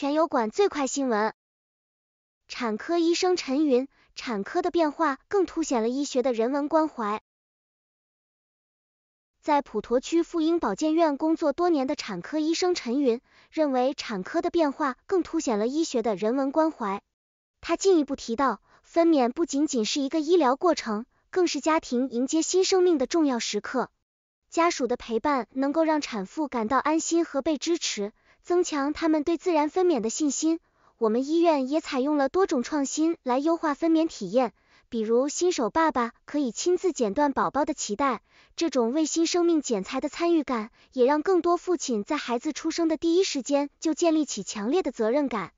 全油管最快新闻。产科医生陈云，产科的变化更凸显了医学的人文关怀。在普陀区妇婴保健院工作多年的产科医生陈云认为，产科的变化更凸显了医学的人文关怀。他进一步提到，分娩不仅仅是一个医疗过程，更是家庭迎接新生命的重要时刻。家属的陪伴能够让产妇感到安心和被支持。增强他们对自然分娩的信心。我们医院也采用了多种创新来优化分娩体验，比如新手爸爸可以亲自剪断宝宝的脐带。这种为新生命剪裁的参与感，也让更多父亲在孩子出生的第一时间就建立起强烈的责任感。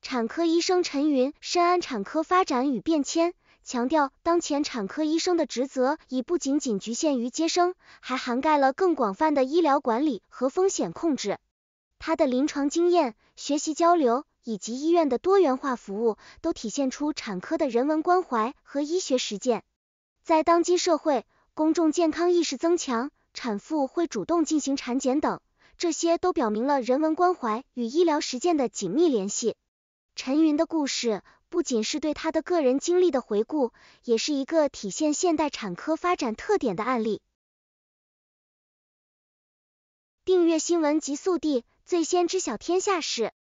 产科医生陈云深谙产科发展与变迁。强调当前产科医生的职责已不仅仅局限于接生，还涵盖了更广泛的医疗管理和风险控制。他的临床经验、学习交流以及医院的多元化服务，都体现出产科的人文关怀和医学实践。在当今社会，公众健康意识增强，产妇会主动进行产检等，这些都表明了人文关怀与医疗实践的紧密联系。陈云的故事不仅是对她的个人经历的回顾，也是一个体现现代产科发展特点的案例。订阅新闻极速递，最先知晓天下事。